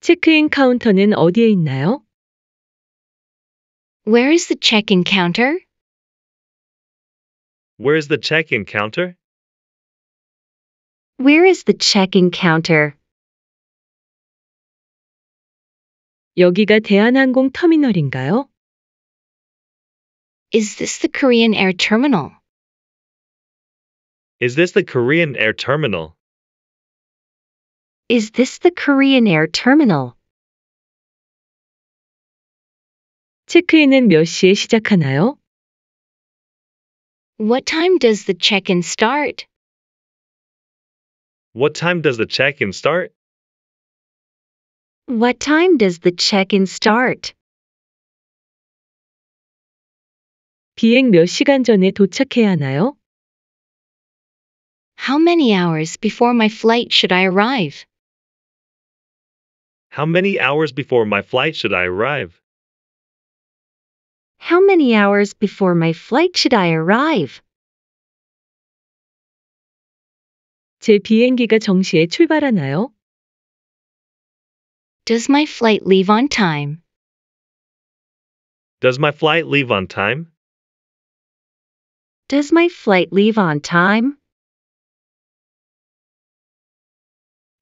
체크인 카운터는 어디에 있나요? Where is the check-in counter? Where's the check-in counter? Where is the check-in counter? 여기가 대한항공 터미널인가요? Is this the Korean Air Terminal? Is this the Korean Air Terminal? Is this the Korean Air Terminal? 체크인은 몇 시에 시작하나요? What time does the check-in start? What time does the check-in start? What time does the check-in start? 비행 몇 시간 전에 도착해야 하나요? How many hours before my flight should I arrive? How many hours before my flight should I arrive? How many hours before my flight should I arrive? 제 비행기가 정시에 출발하나요? Does my flight leave on time? Does my flight leave on time? Does my flight leave on time?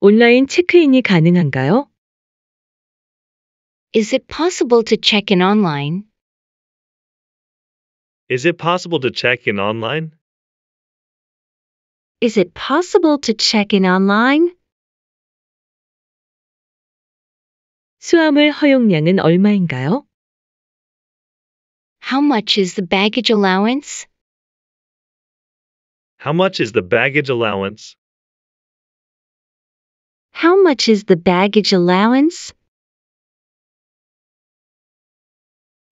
온라인 체크인이 가능한가요? Is it possible to check in online? Is it possible to check in online? Is it possible to check in online? 수화물 허용량은 얼마인가요? How much is the baggage allowance? How much is the baggage allowance? How much is the baggage allowance?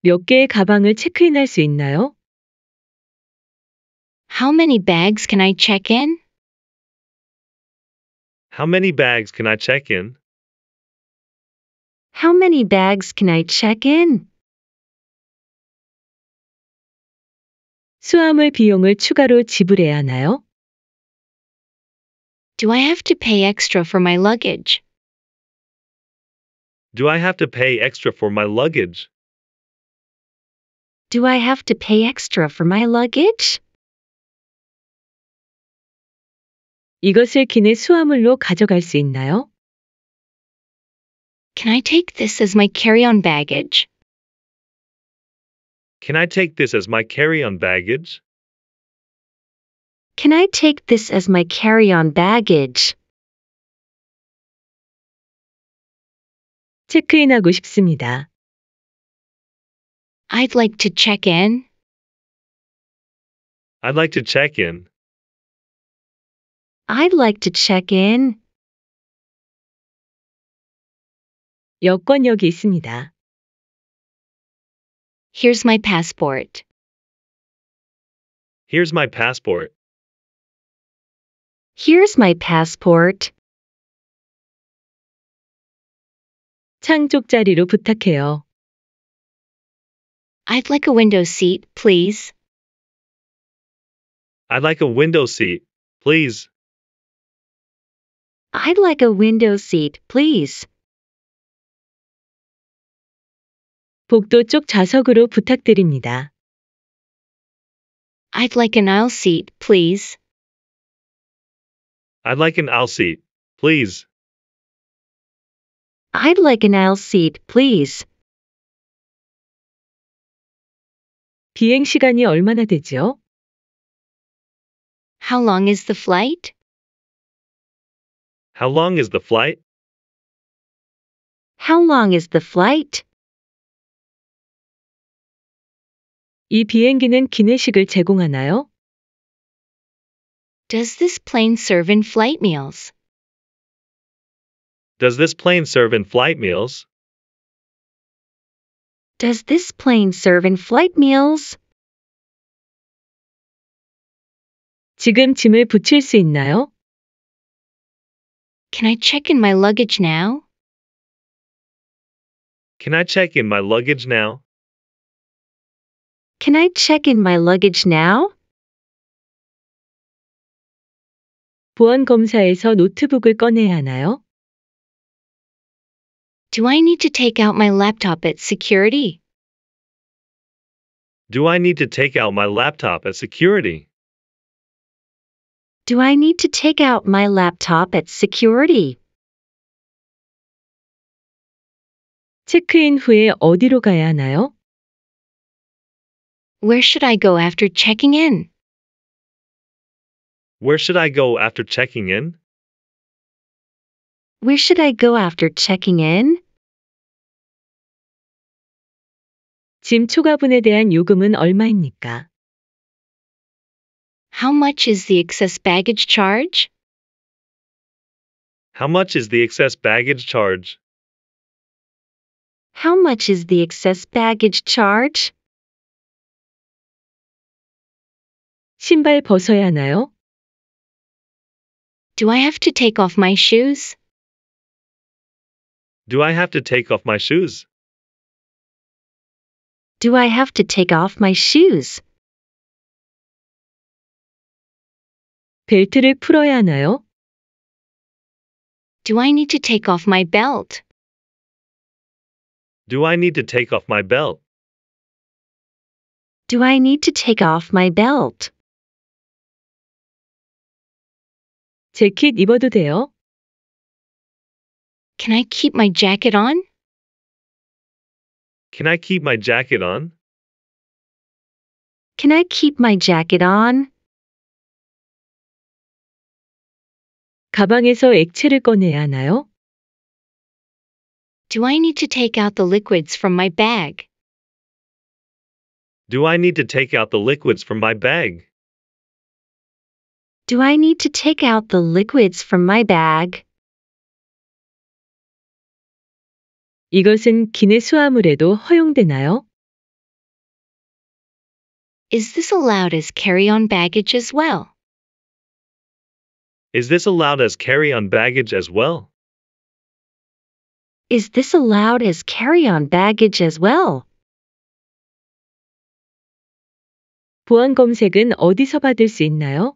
몇 개의 가방을 체크인할 수 있나요? How many bags can I check in? How many bags can I check in? How many bags can I check in? 수화물 비용을 추가로 지불해야 하나요? Do I have to pay extra for my luggage? Do I have to pay extra for my luggage? Do I have to pay extra for my luggage? 이것을 기내 가져갈 수 있나요? Can I take this as my carry-on baggage? Can I take this as my carry-on baggage? Can I take this as my carry-on baggage? 체크인하고 싶습니다. I'd like to check in. I'd like to check in. I'd like to check in. 여권 있습니다. Here's my passport. Here's my passport. Here's my passport. 창족 자리로 부탁해요. I'd like a window seat, please. I'd like a window seat, please. I'd like a window seat, please. 복도 쪽 좌석으로 부탁드립니다. I'd like an aisle seat, please. I'd like an aisle seat, please. I'd like an aisle seat, please. 비행 시간이 얼마나 되지요? How long is the flight? How long is the flight? How long is the flight? 이 비행기는 기내식을 제공하나요? Does this plane serve in flight meals? Does this plane serve in flight meals? Does this plane serve in-flight meals? 지금 짐을 붙일 수 있나요? Can I check in my luggage now? Can I check in my luggage now? Can I check in my luggage now? 보안 검사에서 노트북을 꺼내야 하나요? Do I need to take out my laptop at security? Do I need to take out my laptop at security? Do I need to take out my laptop at security? 체크인 후에 어디로 가야 하나요? Where should I go after checking in? Where should I go after checking in? Where should I go after checking in? 짐 초과분에 대한 요금은 얼마입니까? How much is the excess baggage charge? How much is the excess baggage charge? How much is the excess baggage charge? 신발 벗어야 하나요? Do I have to take off my shoes? Do I have to take off my shoes? Do I have to take off my shoes? 벨트를 풀어야 하나요? Do I need to take off my belt? Do I need to take off my belt? Do I need to take off my belt? 재킷 입어도 돼요? Can I keep my jacket on? Can I keep my jacket on? Can I keep my jacket on? 가방에서 액체를 꺼내야 하나요? Do I need to take out the liquids from my bag? Do I need to take out the liquids from my bag? Do I need to take out the liquids from my bag? 이것은 기내 허용되나요? Is this allowed as carry-on baggage as well? Is this allowed as carry-on baggage as well? Is this allowed as carry-on baggage as well? 보안 검색은 어디서 받을 수 있나요?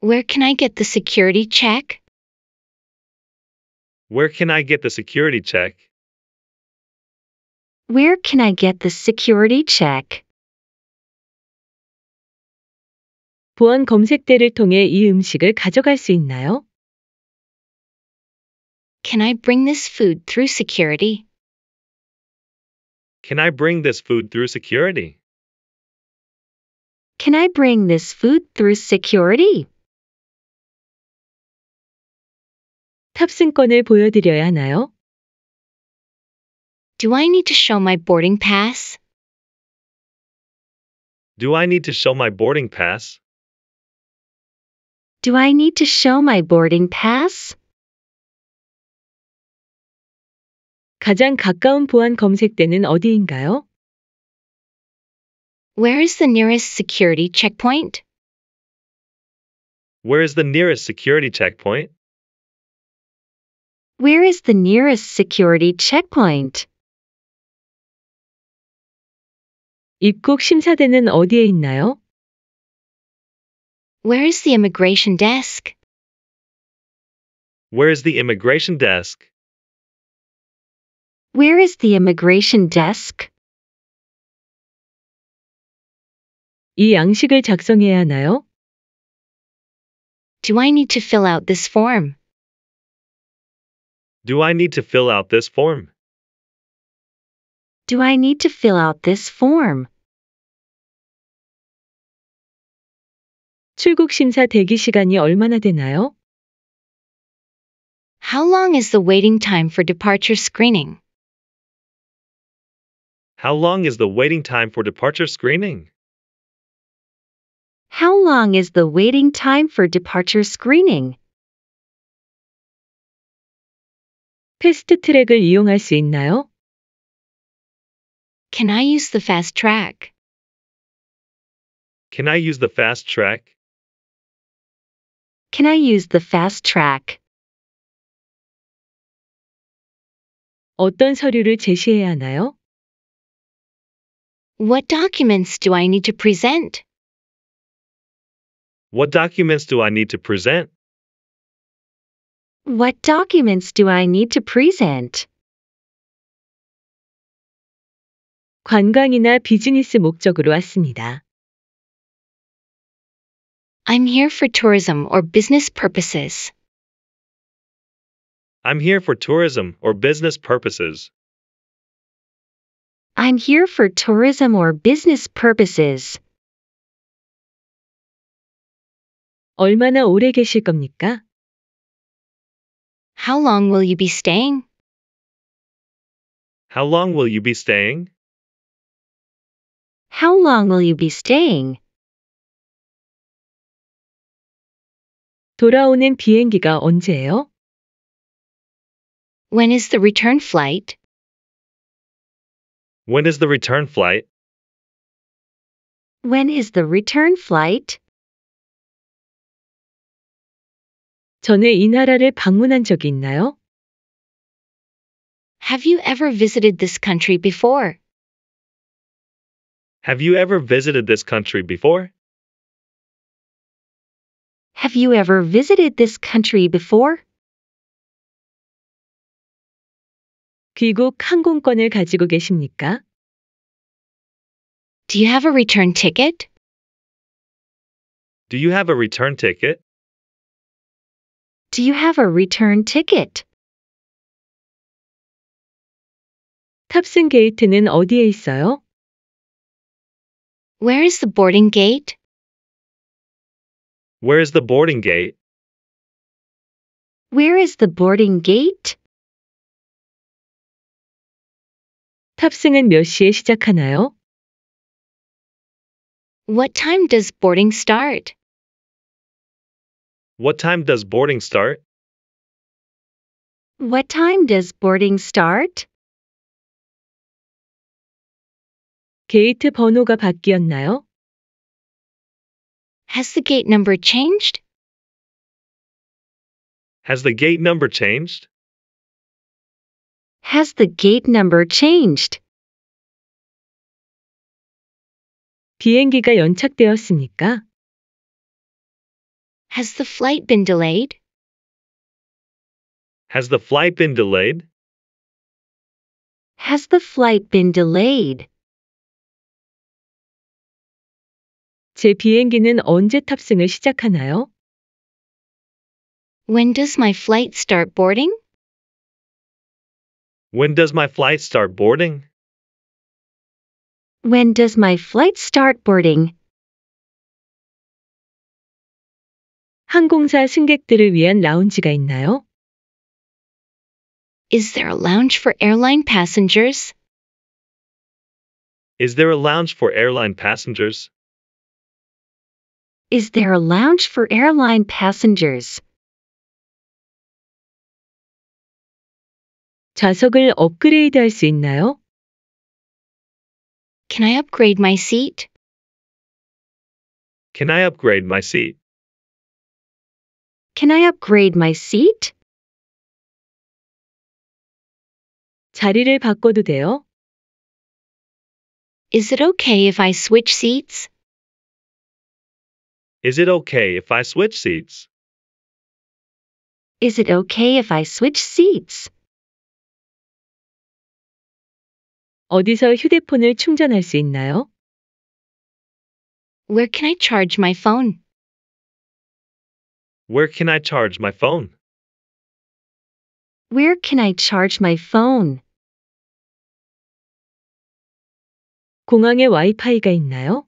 Where can I get the security check? Where can I get the security check? Where can I get the security check? 보안 검색대를 통해 이 음식을 가져갈 수 있나요? Can I bring this food through security? Can I bring this food through security? Can I bring this food through security? 탑승권을 보여드려야 하나요? Do I need to show my boarding pass? Do I need to show my boarding pass? Do I need to show my boarding pass? 가장 가까운 보안 검색대는 어디인가요? Where is the nearest security checkpoint? Where is the nearest security checkpoint? Where is the nearest security checkpoint? 입국 심사대는 어디에 있나요? Where is the immigration desk? Where is the immigration desk? Where is the immigration desk? 이 양식을 작성해야 하나요? Do I need to fill out this form? Do I need to fill out this form? Do I need to fill out this form? 출국 심사 대기 시간이 얼마나 되나요? How long is the waiting time for departure screening? How long is the waiting time for departure screening? How long is the waiting time for departure screening? 패스트 트랙을 이용할 수 있나요? Can I use the fast track? Can I use the fast track? Can I use the fast track? 어떤 서류를 제시해야 하나요? What documents do I need to present? What documents do I need to present? What documents do I need to present? 관광이나 비즈니스 목적으로 왔습니다. I'm here for tourism or business purposes. I'm here for tourism or business purposes. I'm here for tourism or business purposes. 얼마나 오래 계실 겁니까? How long will you be staying? How long will you be staying? How long will you be staying? 돌아오는 비행기가 언제예요? When is the return flight? When is the return flight? When is the return flight? 전에 이 나라를 방문한 적이 있나요? Have you ever visited this country before? Have you ever visited this country before? Have you ever visited this country before? 귀국 항공권을 가지고 계십니까? Do you have a return ticket? Do you have a return ticket? Do you have a return ticket? 탑승 게이트는 어디에 있어요? Where is the boarding gate? Where is the boarding gate? Where is the boarding gate? 탑승은 몇 시에 시작하나요? What time does boarding start? What time does boarding start? What time does boarding start? 게이트 번호가 바뀌었나요? Has the gate number changed? Has the gate number changed? Has the gate number changed? 비행기가 연착되었습니까? Has the flight been delayed? Has the flight been delayed? Has the flight been delayed? 제 비행기는 언제 탑승을 시작하나요? When does my flight start boarding? When does my flight start boarding? When does my flight start boarding? 항공사 승객들을 위한 라운지가 있나요? Is there a lounge for airline passengers? Is there a lounge for airline passengers? Is there a lounge for airline passengers? 좌석을 업그레이드 있나요? Can I upgrade my seat? Can I upgrade my seat? Can I upgrade my seat? 자리를 바꿔도 돼요? Is it okay if I switch seats? Is it okay if I switch seats? Is it okay if I switch seats? 어디서 휴대폰을 충전할 수 있나요? Where can I charge my phone? Where can I charge my phone? Where can I charge my phone? 공항에 와이파이가 있나요?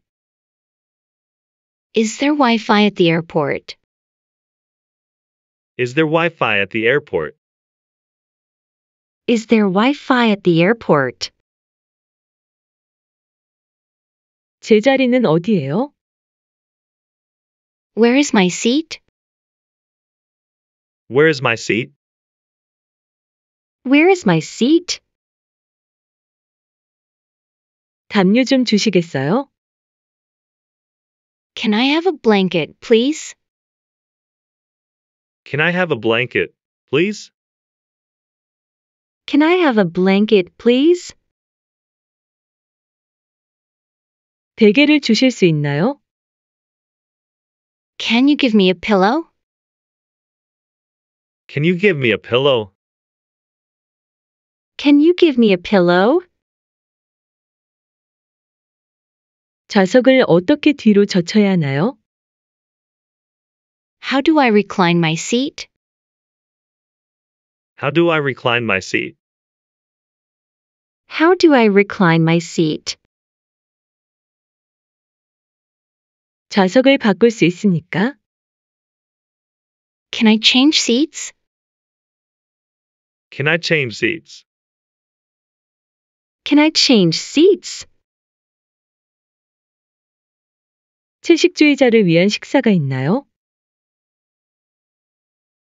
Is there Wi-Fi at the airport? Is there Wi-Fi at the airport? Is there Wi-Fi at the airport? 제 어디예요? Where is my seat? Where is my seat? Where is my seat? 담요 좀 주시겠어요? Can I have a blanket, please? Can I have a blanket, please? Can I have a blanket, please? 베개를 주실 수 있나요? Can you give me a pillow? Can you give me a pillow? Can you give me a pillow? 좌석을 어떻게 뒤로 젖혀야 하나요? How do I recline my seat? How do I recline my seat? How do I recline my seat? 좌석을 바꿀 수 있습니까? Can I change seats? Can I change seats? Can I change seats? 채식주의자를 위한 식사가 있나요?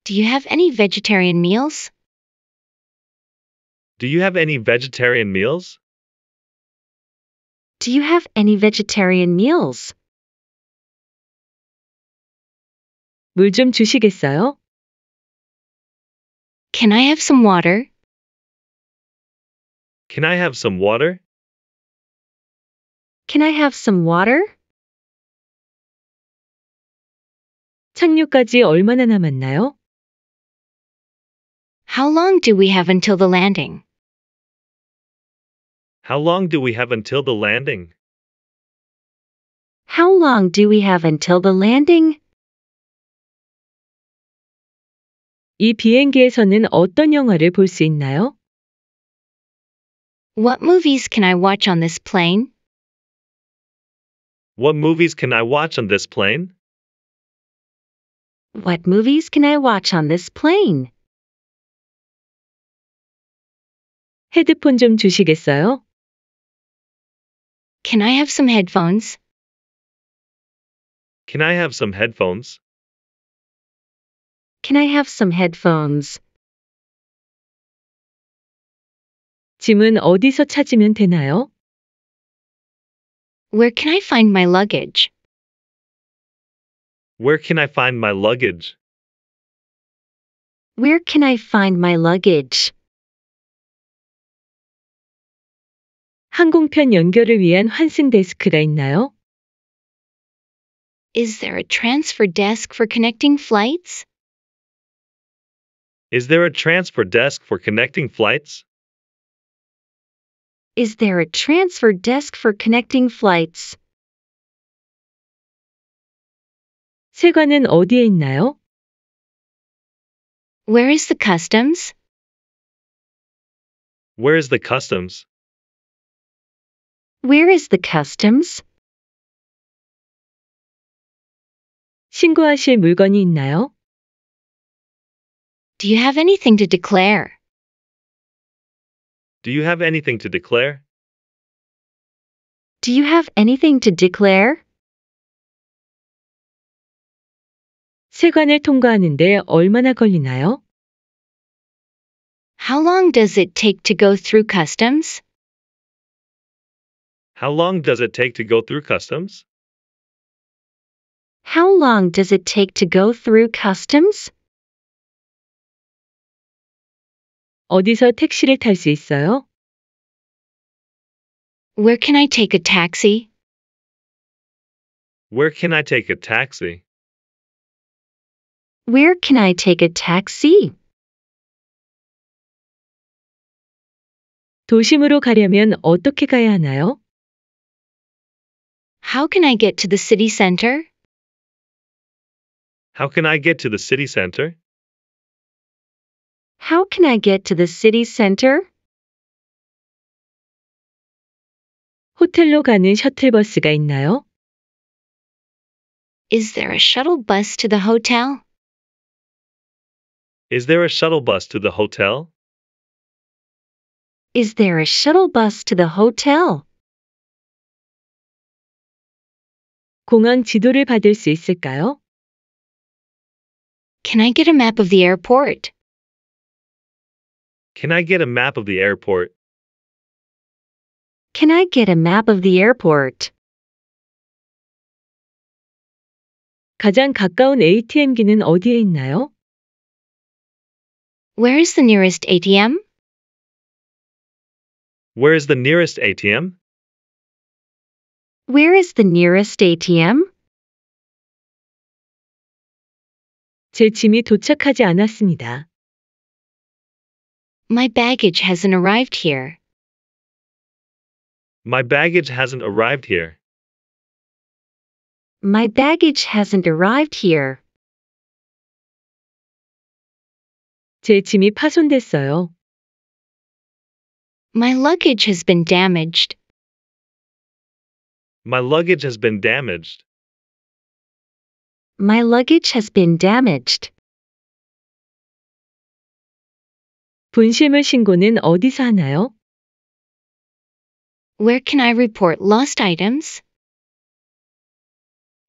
Do you have any vegetarian meals? Do you have any vegetarian meals? Do you have any vegetarian meals? 물 좀 주시겠어요? Can I have some water? Can I have some water? Can I have some water? 착륙까지 얼마나 남았나요? How long do we have until the landing? How long do we have until the landing? How long do we have until the landing? 이 비행기에서는 어떤 영화를 있나요? What movies can I watch on this plane? What movies can I watch on this plane? What movies can I watch on this plane? 헤드폰 좀 주시겠어요? Can I have some headphones? Can I have some headphones? Can I have some headphones? 짐은 어디서 찾으면 되나요? Where can I find my luggage? Where can I find my luggage? Where can I find my luggage? 항공편 연결을 위한 환승 데스크가 있나요? Is there a transfer desk for connecting flights? Is there a transfer desk for connecting flights? Is there a transfer desk for connecting flights? 세관은 어디에 있나요? Where is the customs? Where is the customs? Where is the customs? 신고하실 물건이 있나요? Do you have anything to declare? Do you have anything to declare? Do you have anything to declare? 세관을 통과하는데 얼마나 걸리나요? How long does it take to go through customs? How long does it take to go through customs? How long does it take to go through customs? 어디서 택시를 있어요? Where can I take a taxi? Where can I take a taxi? Where can I take a taxi? 도심으로 가려면 어떻게 가야 하나요? How can I get to the city center? How can I get to the city center? How can I get to the city center? 호텔로 가는 셔틀버스가 있나요? Is there a shuttle bus to the hotel? Is there a shuttle bus to the hotel? Is there a shuttle bus to the hotel? 공항 지도를 받을 수 있을까요? Can I get a map of the airport? Can I get a map of the airport? Can I get a map of the airport? 가장 가까운 ATM기는 어디에 있나요? Where is the nearest ATM? Where is the nearest ATM? Where is the nearest ATM? 제 짐이 도착하지 않았습니다. My baggage hasn't arrived here. My baggage hasn't arrived here. My baggage hasn't arrived here. 제 짐이 파손됐어요. My luggage has been damaged. My luggage has been damaged. My luggage has been damaged. 분실물 신고는 어디서 하나요? Where can I report lost items?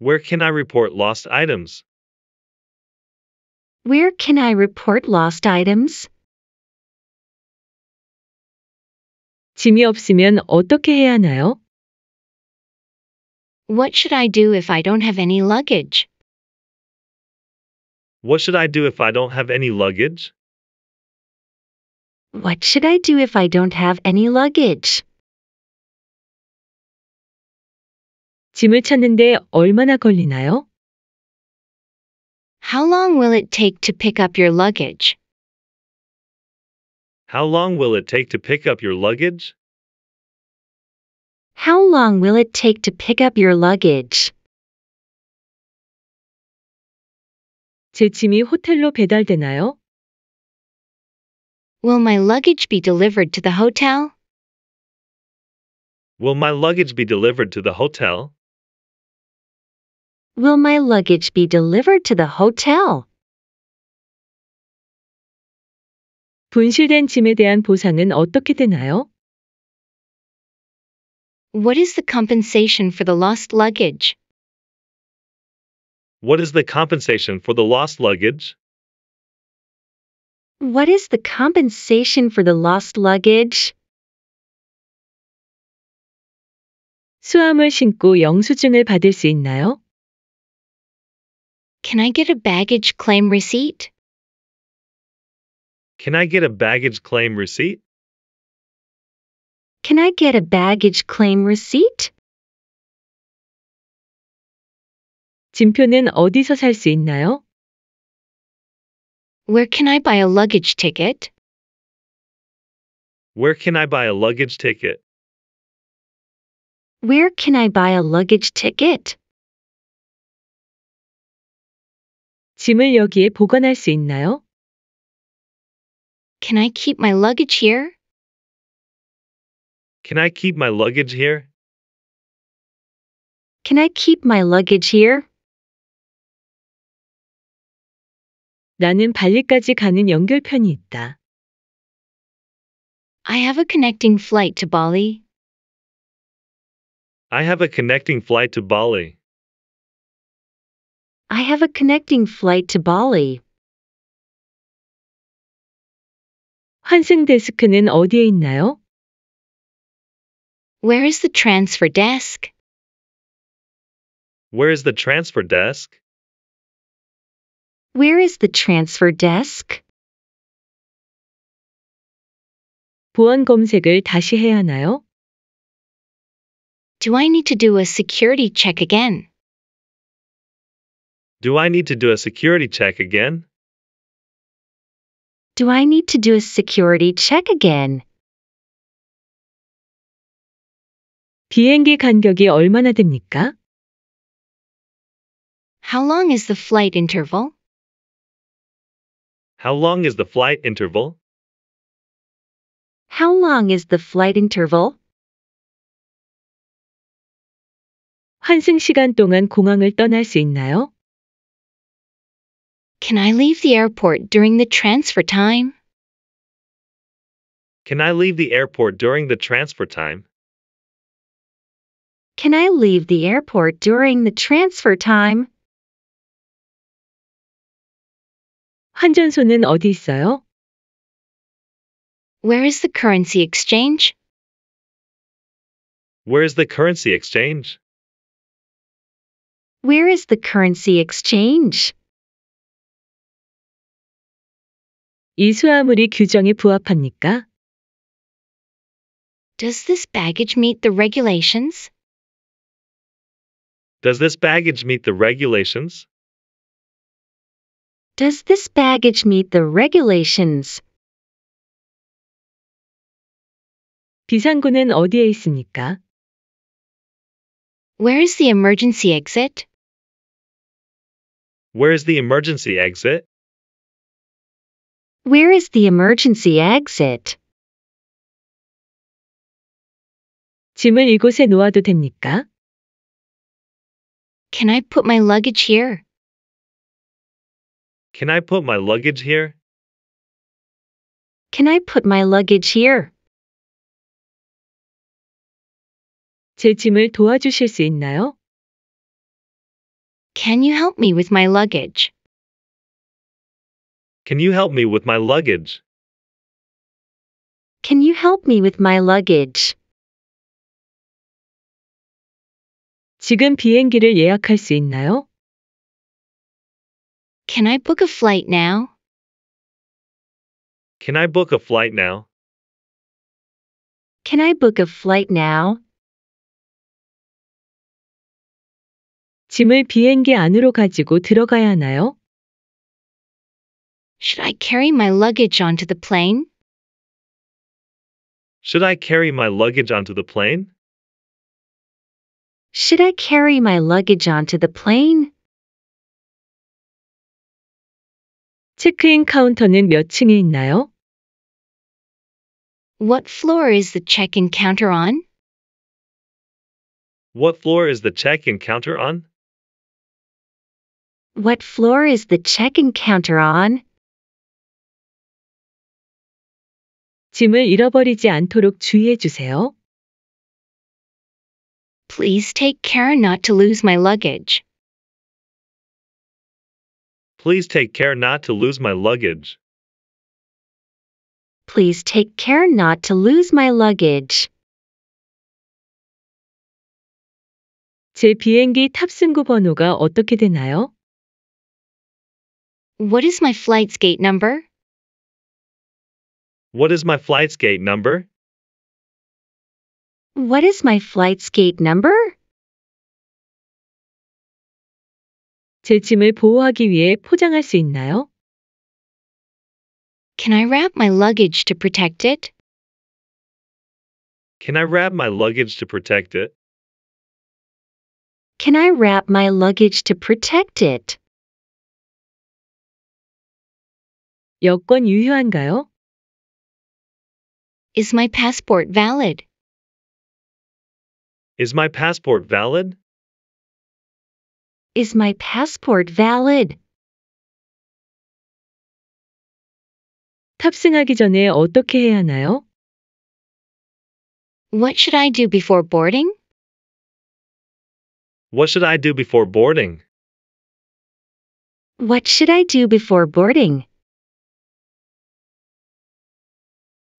Where can I report lost items? Where can I report lost items? 짐이 없으면 어떻게 해야 하나요? What should I do if I don't have any luggage? What should I do if I don't have any luggage? what should i do if i don't have any luggage? 짐을 찾는데 얼마나 걸리나요? How long will it take to pick up your luggage? How long will it take to pick up your luggage? How long will it take to pick up your luggage? 제 짐이 호텔로 배달되나요? Will my luggage be delivered to the hotel? Will my luggage be delivered to the hotel? Will my luggage be delivered to the hotel? 분실된 짐에 대한 보상은 어떻게 되나요? What is the compensation for the lost luggage? What is the compensation for the lost luggage? what is the compensation for the lost luggage? 신고 영수증을 받을 수 있나요? Can I get a baggage claim receipt? Can I get a baggage claim receipt? Can I get a baggage claim receipt? 진표는 어디서 살 있나요? Where can I buy a luggage ticket? Where can I buy a luggage ticket? Where can I buy a luggage ticket? 짐을 여기에 보관할 수 있나요? Can I keep my luggage here? Can I keep my luggage here? Can I keep my luggage here? 나는 발리까지 가는 연결편이 있다. I have a connecting flight to Bali. I have a connecting flight to Bali. I have a connecting flight to Bali. 환승 데스크는 어디에 있나요? Where is the transfer desk? Where is the transfer desk? Where is the transfer desk? 보안 검색을 다시 해야 하나요? Do I need to do a security check again? Do I need to do a security check again? Do I need to do a security check again? 비행기 간격이 얼마나 됩니까? How long is the flight interval? How long is the flight interval? How long is the flight interval? 환승 시간 동안 공항을 떠날 수 있나요? Can I leave the airport during the transfer time? Can I leave the airport during the transfer time? Can I leave the airport during the transfer time? 환전소는 어디 있어요? Where is the currency exchange? Where is the currency exchange? Where is the currency exchange? 이 수화물이 규정에 부합합니까? Does this baggage meet the regulations? Does this baggage meet the regulations? Does this baggage meet the regulations? 비상구는 어디에 있습니까? Where is the emergency exit? Where is the emergency exit? Where is the emergency exit? 짐을 이곳에 놓아도 됩니까? Can I put my luggage here? Can I put my luggage here? Can I put my luggage here? 제 짐을 도와주실 수 있나요? Can you help me with my luggage? Can you help me with my luggage? Can you help me with my luggage? 지금 비행기를 예약할 수 있나요? Can I book a flight now? Can I book a flight now? Can I book a flight now? 짐을 비행기 안으로 가지고 들어가야 하나요? Should I carry my luggage onto the plane? Should I carry my luggage onto the plane? Should I carry my luggage onto the plane? 체크인 카운터는 몇 층에 있나요? What floor is the check-in counter on? What floor is the check-in counter on? What floor is the check-in counter on? 짐을 잃어버리지 않도록 주의해 주세요. Please take care not to lose my luggage. Please take care not to lose my luggage. Please take care not to lose my luggage. 제 비행기 탑승구 번호가 어떻게 되나요? What is my flight's gate number? What is my flight's gate number? What is my flight's gate number? 제 짐을 보호하기 위해 포장할 수 있나요? Can I wrap my luggage to protect it? Can I wrap my luggage to protect it? Can I wrap my luggage to protect it? 여권 유효한가요? Is my passport valid? Is my passport valid? Is my passport valid? 탑승하기 전에 어떻게 해야 하나요? What should I do before boarding? What should I do before boarding? What should I do before boarding?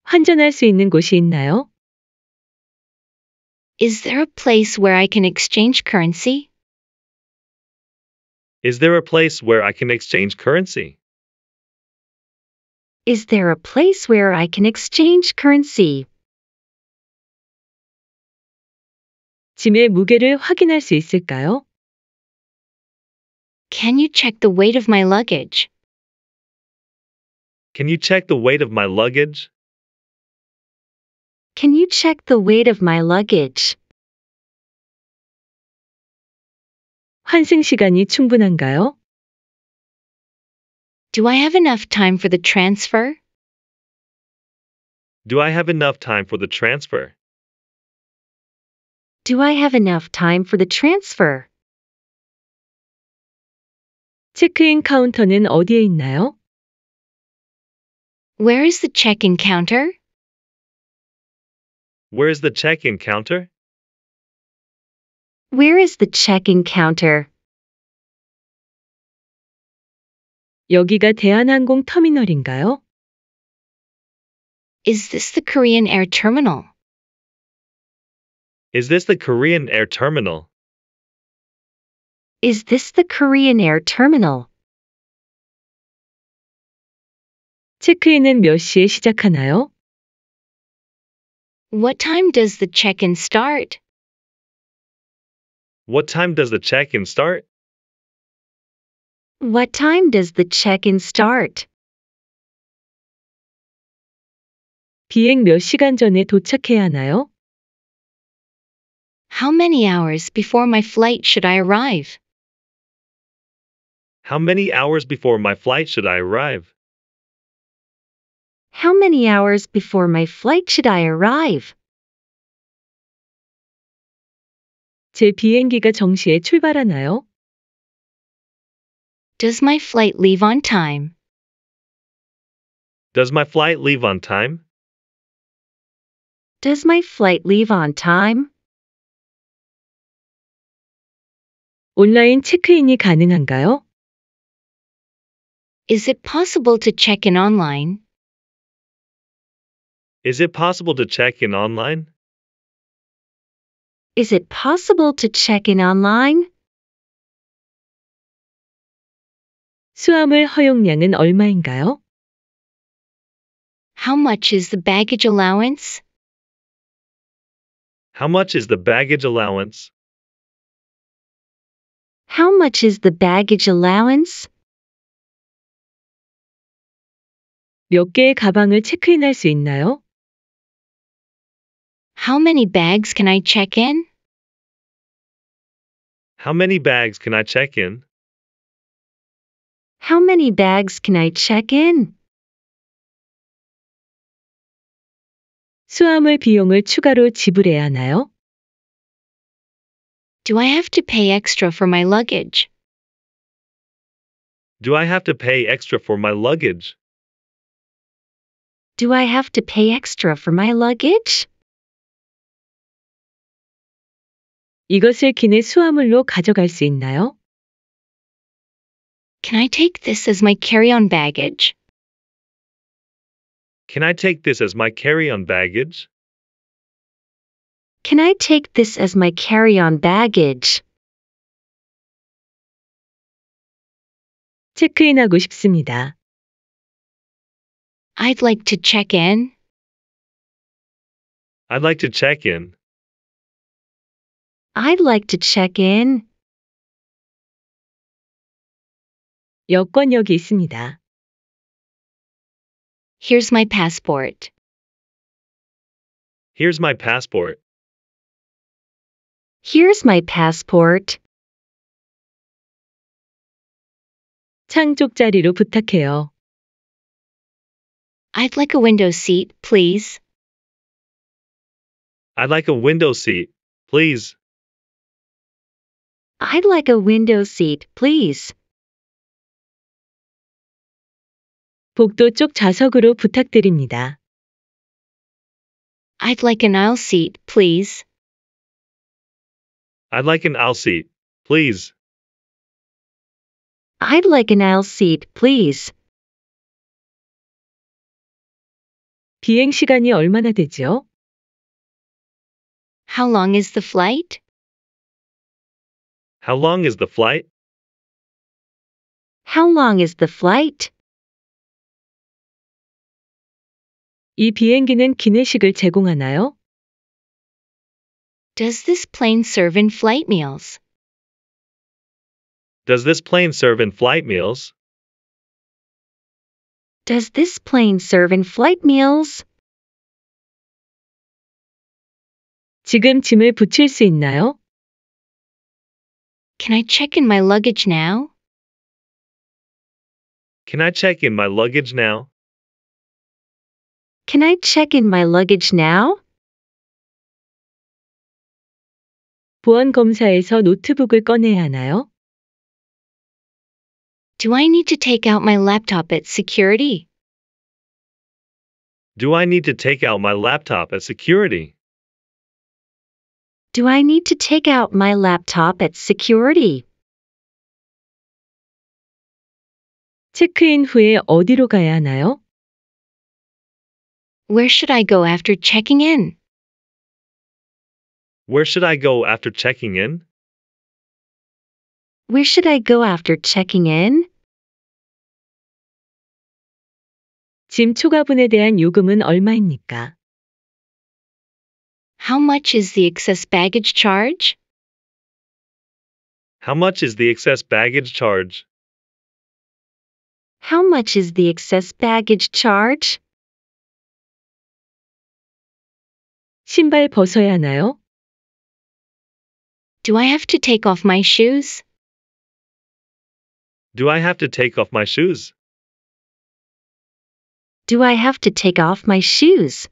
환전할 수 있는 곳이 있나요? Is there a place where I can exchange currency? Is there a place where I can exchange currency? Is there a place where I can exchange currency? 짐의 무게를 확인할 수 있을까요? Can you check the weight of my luggage? Can you check the weight of my luggage? Can you check the weight of my luggage? 환승 시간이 충분한가요? Do I have enough time for the transfer? Do I have enough time for the transfer? Do I have enough time for the transfer? 체크인 카운터는 어디에 있나요? Where is the check-in counter? Where is the check-in counter? Where is the check-in counter? 여기가 대한항공 터미널인가요? Is this the Korean Air Terminal? Is this the Korean Air Terminal? Is this the Korean Air Terminal? 체크인은 몇 시에 시작하나요? What time does the check-in start? What time does the check-in start? What time does the check-in start? 비행 몇 시간 전에 도착해야 하나요? How many hours before my flight should I arrive? How many hours before my flight should I arrive? How many hours before my flight should I arrive? 제 비행기가 정시에 출발하나요? Does my flight leave on time? Does my flight leave on time? Does my flight leave on time? 온라인 체크인이 가능한가요? Is it possible to check in online? Is it possible to check in online? Is it possible to check in online? 수화물 허용량은 얼마인가요? How much is the baggage allowance? How much is the baggage allowance? How much is the baggage allowance? 몇 개의 가방을 체크인할 수 있나요? How many bags can I check in? How many bags can I check in? How many bags can I check in? 수화물 비용을 추가로 지불해야 하나요? Do I have to pay extra for my luggage? Do I have to pay extra for my luggage? Do I have to pay extra for my luggage? 이것을 기내 수화물로 가져갈 수 있나요? Can I take this as my carry-on baggage? Can I take this as my carry-on baggage? Can I take this as my carry-on baggage? 체크인하고 싶습니다. I'd like to check in. I'd like to check in. I'd like to check in. 있습니다. Here's my passport. Here's my passport. Here's my passport. 창쪽 자리로 부탁해요. I'd like a window seat, please. I'd like a window seat, please. I'd like a window seat, please. 복도 쪽 좌석으로 부탁드립니다. I'd like an aisle seat, please. I'd like an aisle seat, please. I'd like an aisle seat, please. 비행 시간이 얼마나 되죠? How long is the flight? How long is the flight? How long is the flight? 이 비행기는 기내식을 제공하나요? Does this plane serve in flight meals? Does this plane serve in flight meals? Does this plane serve in flight meals? 지금 짐을 붙일 수 있나요? Can I check in my luggage now? Can I check in my luggage now? Can I check in my luggage now? 보안 검사에서 노트북을 꺼내야 하나요? Do I need to take out my laptop at security? Do I need to take out my laptop at security? Do I need to take out my laptop at security? 체크인 후에 어디로 가야 하나요? Where should I go after checking in? Where should I go after checking in? Where should I go after checking in? 짐 초과분에 대한 요금은 얼마입니까? How much is the excess baggage charge? How much is the excess baggage charge? How much is the excess baggage charge? 신발 벗어야 하나요? Do I have to take off my shoes? Do I have to take off my shoes? Do I have to take off my shoes?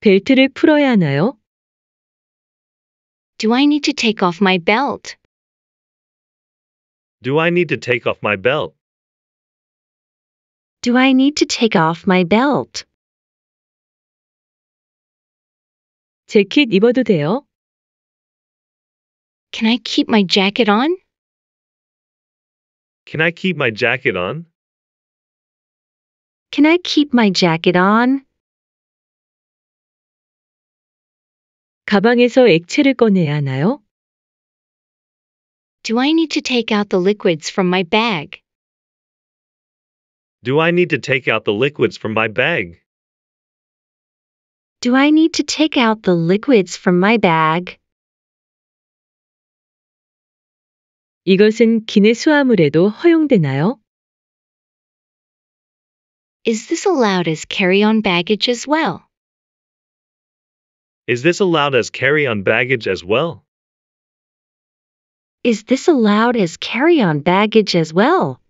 벨트를 풀어야 하나요? Do I need to take off my belt? Do I need to take off my belt? Do I need to take off my belt? 재킷 입어도 돼요? Can I keep my jacket on? Can I keep my jacket on? Can I keep my jacket on? 가방에서 액체를 꺼내야 하나요? Do I need to take out the liquids from my bag? Do I need to take out the liquids from my bag? Do I need to take out the liquids from my bag? 이것은 기내 수화물에도 허용되나요? Is this allowed as carry-on baggage as well? Is this allowed as carry-on baggage as well? Is this allowed as carry-on baggage as well?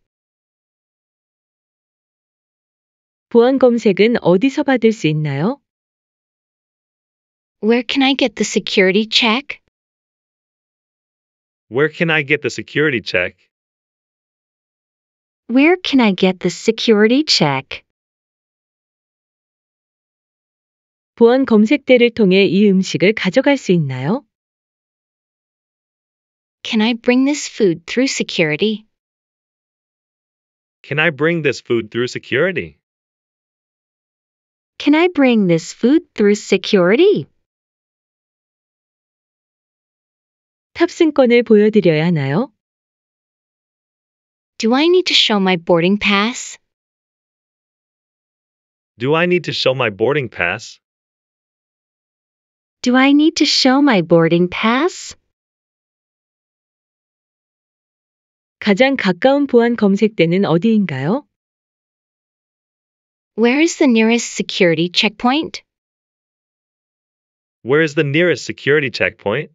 보안 검색은 어디서 받을 수 있나요? Where can I get the security check? Where can I get the security check? Where can I get the security check? 보안 검색대를 통해 이 음식을 가져갈 수 있나요? Can I bring this food through security? Can I bring this food through security? Can I bring this food through security? 탑승권을 보여드려야 하나요? Do I need to show my boarding pass? Do I need to show my boarding pass? Do I need to show my boarding pass? 가장 가까운 보안 검색대는 어디인가요? Where is the nearest security checkpoint? Where is the nearest security checkpoint?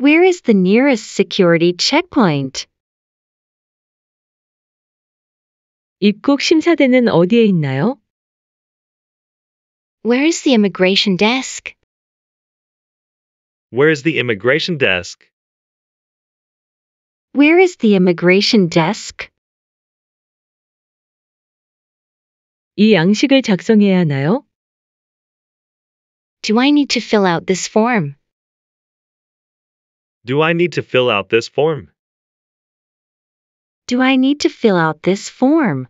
Where is the nearest security checkpoint? 입국 심사대는 어디에 있나요? Where is the immigration desk? Where is the immigration desk? Where is the immigration desk? 이 양식을 작성해야 하나요? Do I need to fill out this form? Do I need to fill out this form? Do I need to fill out this form?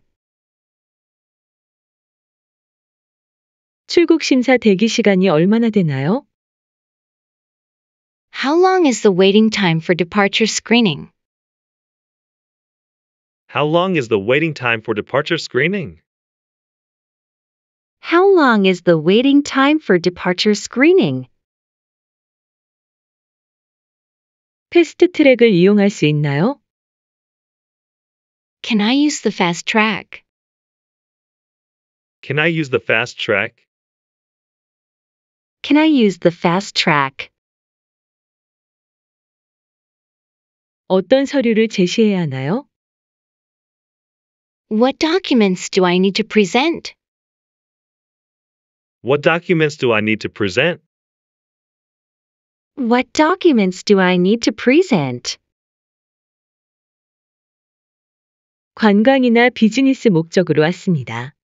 출국 심사 대기 시간이 얼마나 되나요? How long is the waiting time for departure screening? How long is the waiting time for departure screening? How long is the waiting time for departure screening? 패스트 이용할 수 있나요? Can I use the fast track? Can I use the fast track? Can I use the fast track? 어떤 서류를 제시해야 하나요? What documents do I need to present? What documents do I need to present? What documents do I need to present? 관광이나 비즈니스 목적으로 왔습니다.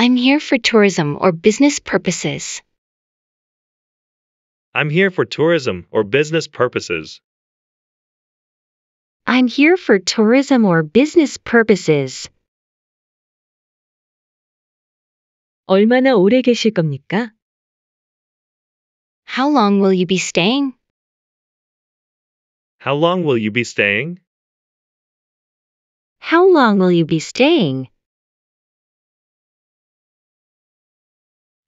I'm here for tourism or business purposes. I'm here for tourism or business purposes. I'm here for tourism or business purposes. 얼마나 오래 계실 겁니까? How long will you be staying? How long will you be staying? How long will you be staying?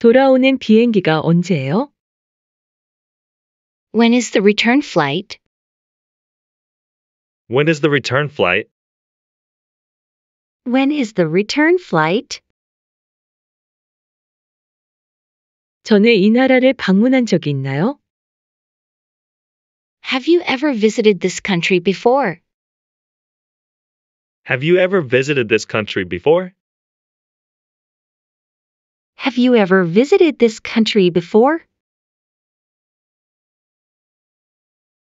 돌아오는 비행기가 언제예요? When is the return flight? When is the return flight? When is the return flight? 전에 이 나라를 방문한 적이 있나요? Have you ever visited this country before? Have you ever visited this country before? Have you ever visited this country before?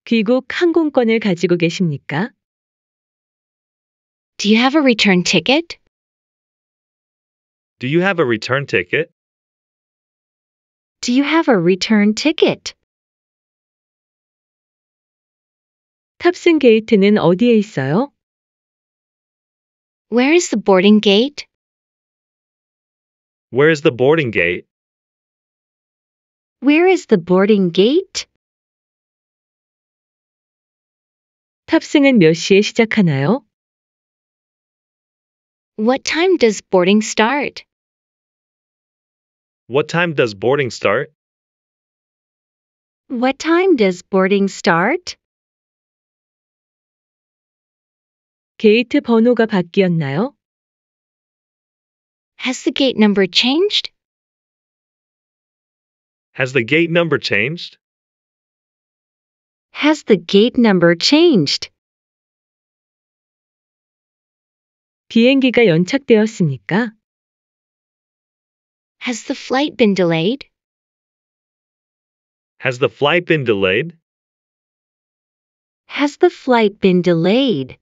귀국 항공권을 가지고 계십니까? Do you have a return ticket? Do you have a return ticket? Do you have a return ticket? 탑승 게이트는 어디에 있어요? Where is the boarding gate? Where is the boarding gate? Where is the boarding gate? 탑승은 몇 시에 시작하나요? What time does boarding start? What time does boarding start? What time does boarding start? 게이트 번호가 바뀌었나요? Has the gate number changed? Has the gate number changed? Has the gate number changed? 비행기가 연착되었습니까? Has the flight been delayed? Has the flight been delayed? Has the flight been delayed?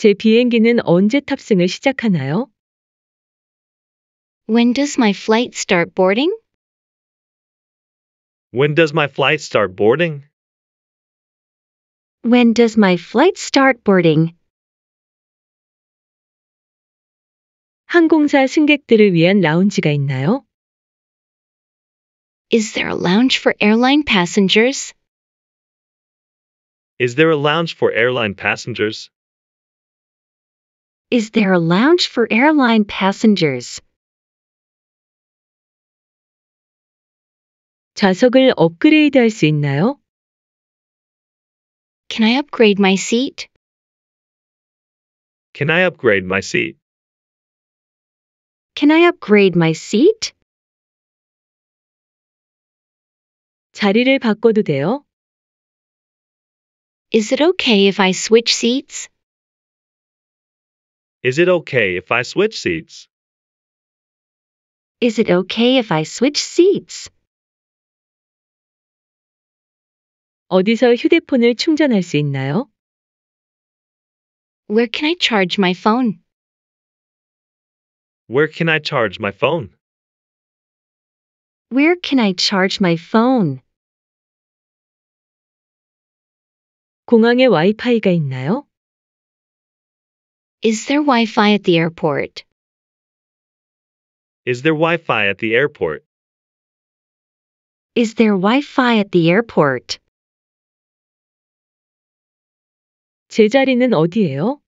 제 비행기는 언제 탑승을 시작하나요? When does my flight start boarding? When does my flight start boarding? When does my flight start boarding? 항공사 승객들을 위한 라운지가 있나요? Is there a lounge for airline passengers? Is there a lounge for airline passengers? Is there a lounge for airline passengers? 좌석을 업그레이드할 수 있나요? Can I upgrade my seat? Can I upgrade my seat? Can I upgrade my seat? 자리를 바꿔도 돼요? Is it okay if I switch seats? Is it okay if I switch seats? Is it okay if I switch seats? 어디서 휴대폰을 충전할 수 있나요? Where can I charge my phone? Where can I charge my phone? Where can I charge my phone? 공항에 와이파이가 있나요? Is there Wi Fi at the airport? Is there Wi Fi at the airport? Is there Wi Fi at the airport? 어디예요?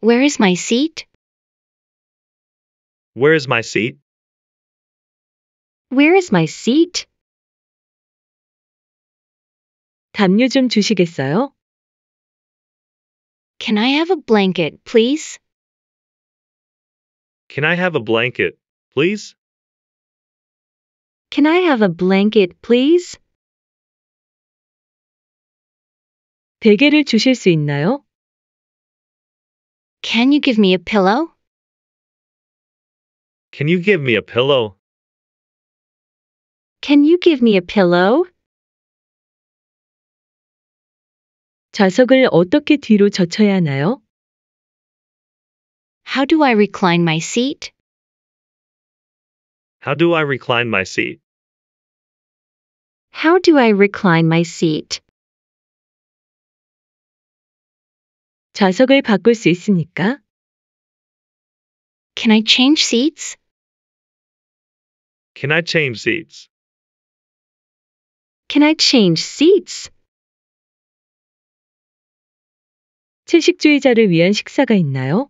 Where is my seat? Where is my seat? Where is my seat? 담요 좀 주시겠어요? Can I have a blanket, please? Can I have a blanket, please? Can I have a blanket, please? 베개를 주실 수 있나요? Can you give me a pillow? Can you give me a pillow? Can you give me a pillow? 좌석을 어떻게 뒤로 젖혀야 하나요? How do I recline my seat? How do I recline my seat? How do I recline my seat? 좌석을 바꿀 수 있습니까? Can I change seats? Can I change seats? Can I change seats? 채식주의자를 위한 식사가 있나요?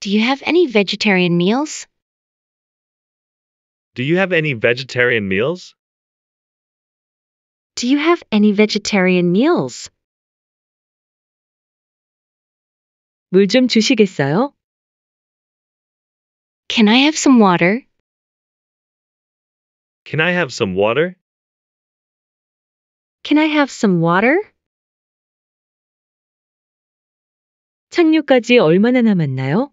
Do you have any vegetarian meals? Do you have any vegetarian meals? Do you have any vegetarian meals? 주시겠어요? Can I have some water? Can I have some water? Can I have some water? 착륙까지 얼마나 남았나요?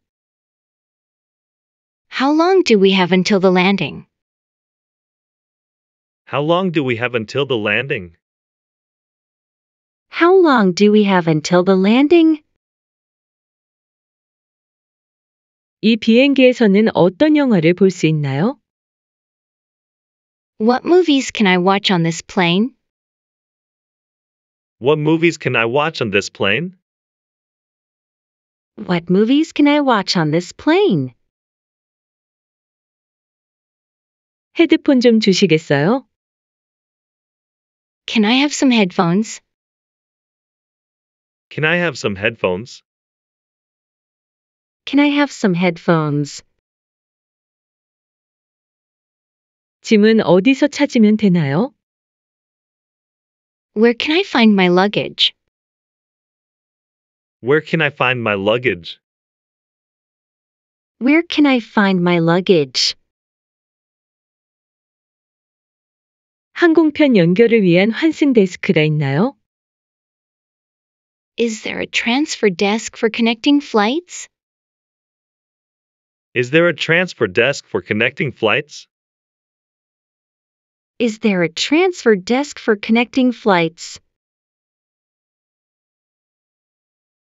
How long do we have until the landing? How long do we have until the landing? How long do we have until the landing? 이 비행기에서는 어떤 영화를 볼 있나요? What movies can I watch on this plane? What movies can I watch on this plane? what movies can I watch on this plane? 헤드폰 좀 주시겠어요? Can I have some headphones? Can I have some headphones? Can I have some headphones? 짐은 어디서 찾으면 되나요? Where can I find my luggage? Where can I find my luggage? Where can I find my luggage? 항공편 연결을 위한 환승 데스크가 있나요? Is there a transfer desk for connecting flights? Is there a transfer desk for connecting flights? Is there a transfer desk for connecting flights?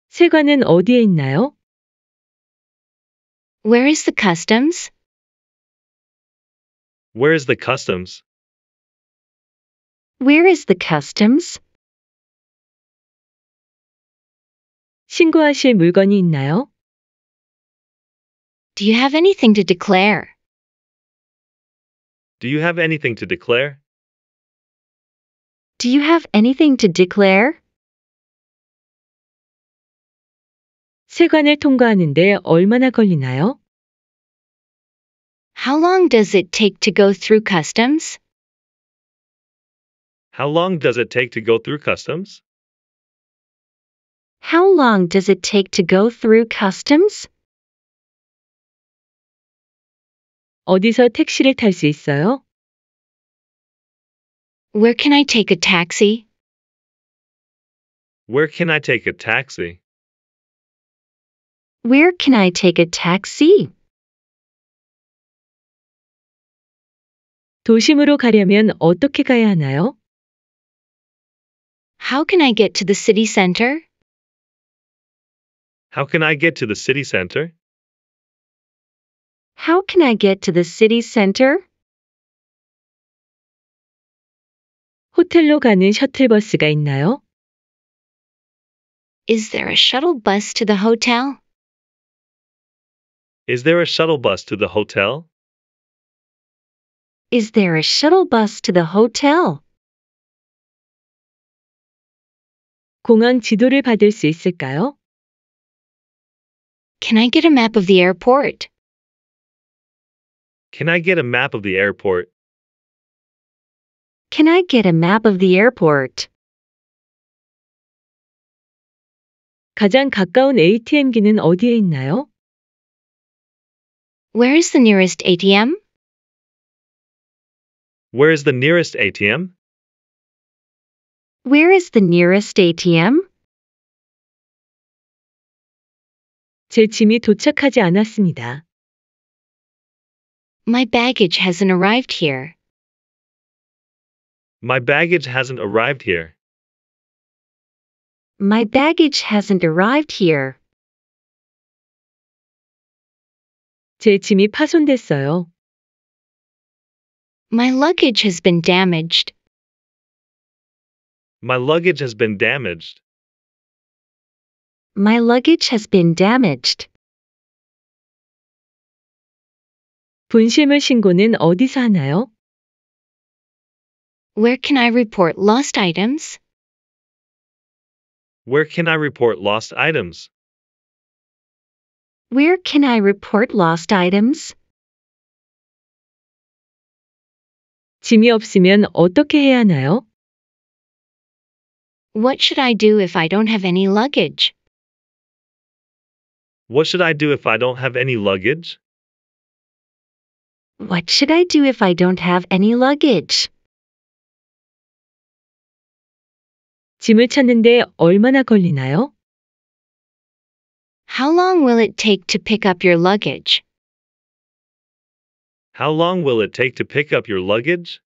세관은 어디에 있나요? Where is the customs? Where is the customs? Where is the customs? 신고하실 물건이 있나요? Do you have anything to declare? Do you have anything to declare? Do you have anything to declare? 세관을 통과하는데 얼마나 걸리나요? How long does it take to go through customs? How long does it take to go through customs? How long does it take to go through customs? 어디서 택시를 탈 있어요? Where can I take a taxi? Where can I take a taxi? Where can I take a taxi? 도심으로 가려면 어떻게 가야 하나요? How can I get to the city center? How can I get to the city center? How can I get to the city center? 호텔로 가는 셔틀버스가 있나요? Is there a shuttle bus to the hotel? Is there a shuttle bus to the hotel? Is there a shuttle bus to the hotel? 공항 지도를 받을 수 있을까요? Can I get a map of the airport? Can I get a map of the airport? Can I get a map of the airport? 가장 가까운 ATM기는 어디에 있나요? Where is the nearest ATM? Where is the nearest ATM? Where is the nearest ATM? 제 짐이 도착하지 않았습니다. My baggage hasn't arrived here. My baggage hasn't arrived here. My baggage hasn't arrived here. 제 짐이 파손됐어요. My luggage has been damaged. My luggage has been damaged. My luggage has been damaged. 분실물 신고는 어디서 하나요? Where can I report lost items? Where can I report lost items? Where can I report lost items? 짐이 없으면 어떻게 해야 하나요? What should I do if I don't have any luggage? What should I do if I don't have any luggage? What should I do if I don't have any luggage? 짐을 찾는데 얼마나 걸리나요? How long will it take to pick up your luggage? How long will it take to pick up your luggage?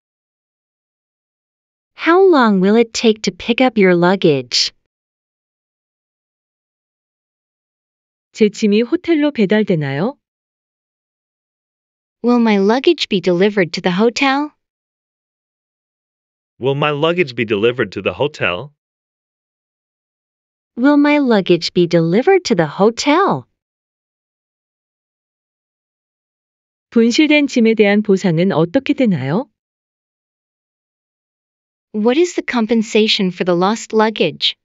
How long will it take to pick up your luggage? 제 짐이 호텔로 배달되나요? Will my luggage be delivered to the hotel? Will my luggage be delivered to the hotel? Will my luggage be delivered to the hotel? 분실된 짐에 대한 보상은 어떻게 되나요? What is the compensation for the lost luggage?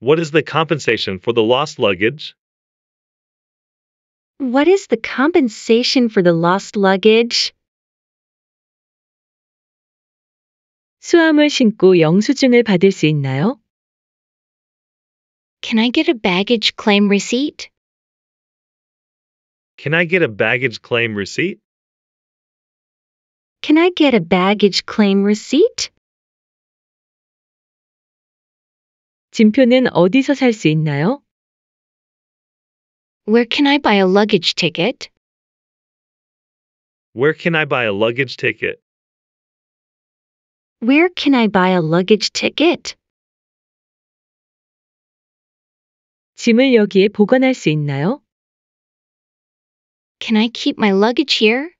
What is the compensation for the lost luggage? What is the compensation for the lost luggage? 수화물 신고 영수증을 받을 수 있나요? Can I get a baggage claim receipt? Can I get a baggage claim receipt? Can I get a baggage claim receipt? 어디서 있나요? Where can I buy a luggage ticket? Where can I buy a luggage ticket? Where can I buy a luggage ticket? 짐을 여기에 보관할 수 있나요? Can I keep my luggage here?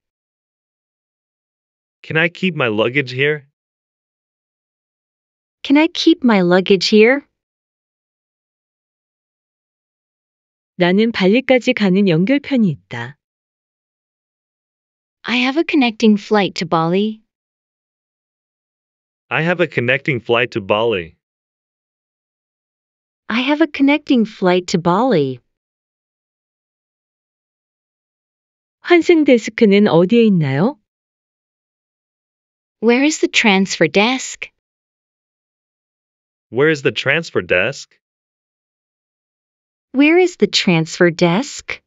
Can I keep my luggage here? Can I keep my luggage here? 나는 발리까지 가는 연결편이 있다. I have a connecting flight to Bali. I have a connecting flight to Bali. I have a connecting flight to Bali. 환승 데스크는 어디에 있나요? Where is the transfer desk? Where is the transfer desk? Where is the transfer desk?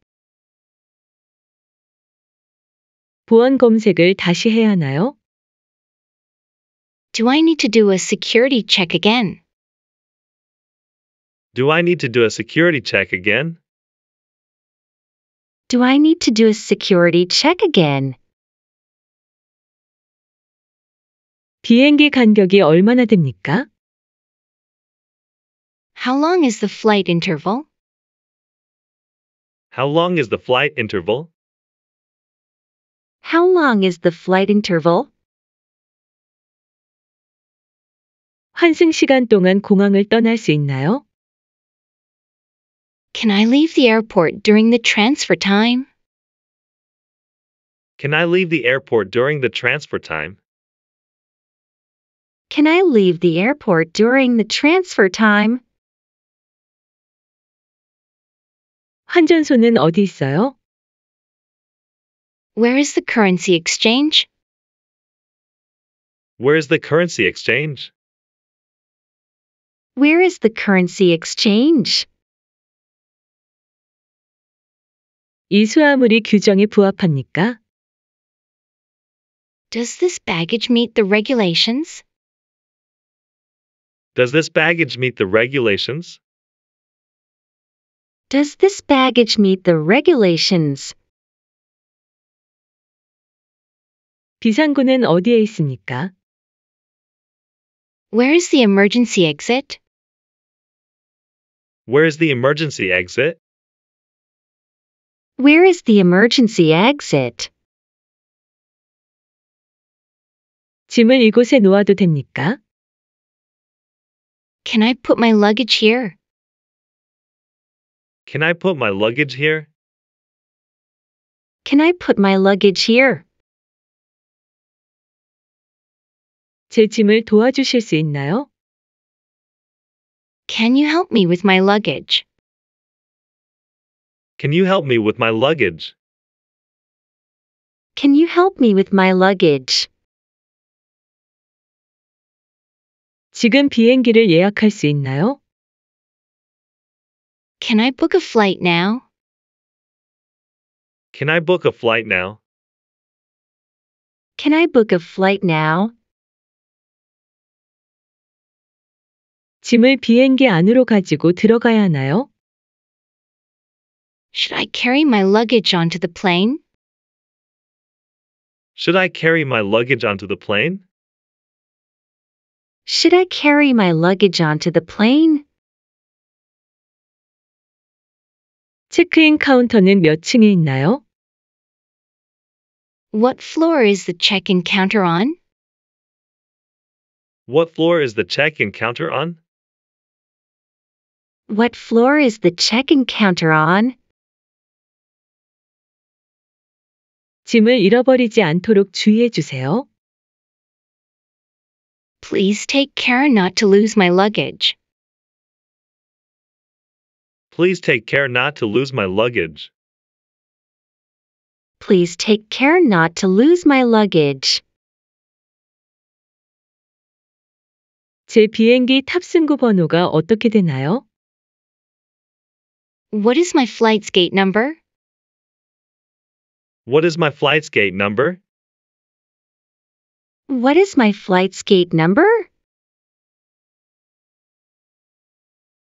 보안 검색을 다시 해야 하나요? Do I need to do a security check again? Do I need to do a security check again? Do I need to do a security check again? 비행기 간격이 얼마나 됩니까? How long is the flight interval? How long is the flight interval? How long is the flight interval? 환승 시간 동안 공항을 떠날 수 있나요? Can I leave the airport during the transfer time? Can I leave the airport during the transfer time? Can I leave the airport during the transfer time? 환전소는 어디 있어요? Where is the currency exchange? Where is the currency exchange? Where is the currency exchange? 이 수화물이 규정에 부합합니까? Does this baggage meet the regulations? Does this baggage meet the regulations? Does this baggage meet the regulations? 비상구는 어디에 있습니까? Where is the emergency exit? Where is the emergency exit? Where is the emergency exit? 짐을 이곳에 놓아도 됩니까? Can I put my luggage here? Can I put my luggage here? Can I put my luggage here? 제 짐을 도와주실 수 있나요? Can you help me with my luggage? Can you help me with my luggage? Can you help me with my luggage? 지금 비행기를 예약할 수 있나요? Can I book a flight now? Can I book a flight now? Can I book a flight now? 짐을 비행기 안으로 가지고 들어가야 하나요? Should I carry my luggage onto the plane? Should I carry my luggage onto the plane? Should I carry my luggage onto the plane? 체크인 카운터는 몇 층에 있나요? What floor is the check-in counter on? What floor is the check-in counter on? What floor is the check-in counter on? 짐을 잃어버리지 않도록 주의해 주세요. Please take care not to lose my luggage. Please take care not to lose my luggage. Please take care not to lose my luggage. 제 비행기 탑승구 번호가 어떻게 되나요? What is my flight's gate number? What is my flight's gate number? What is my flight's gate number?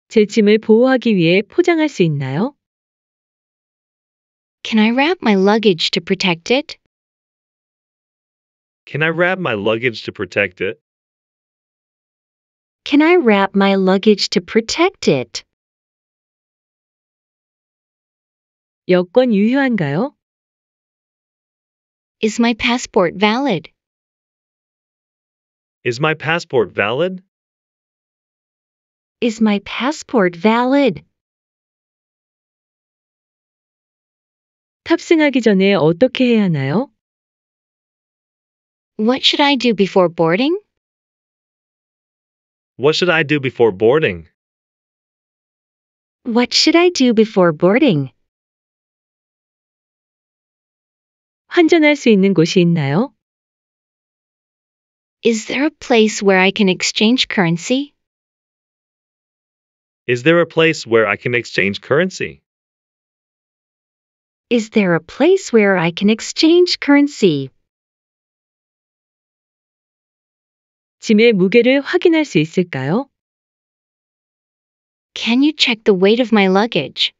제 짐을 보호하기 위해 포장할 수 있나요? Can I wrap my luggage to protect it? Can I wrap my luggage to protect it? Can I wrap my luggage to protect it? 여권 유효한가요? Is my passport valid? Is my passport valid? Is my passport valid? 탑승하기 전에 어떻게 해야 하나요? What should I do before boarding? What should I do before boarding? What should I do before boarding? 환전할 수 있는 곳이 있나요? Is there a place where I can exchange currency? Is there a place where I can exchange currency? Is there a place where I can exchange currency? 짐의 무게를 확인할 수 있을까요? Can you check the weight of my luggage?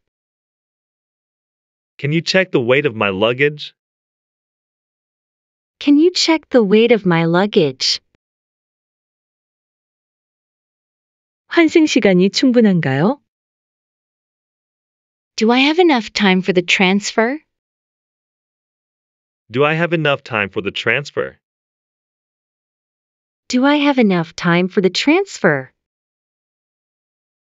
Can you check the weight of my luggage? can you check the weight of my luggage? 환승 시간이 충분한가요? Do I have enough time for the transfer? Do I have enough time for the transfer? Do I have enough time for the transfer?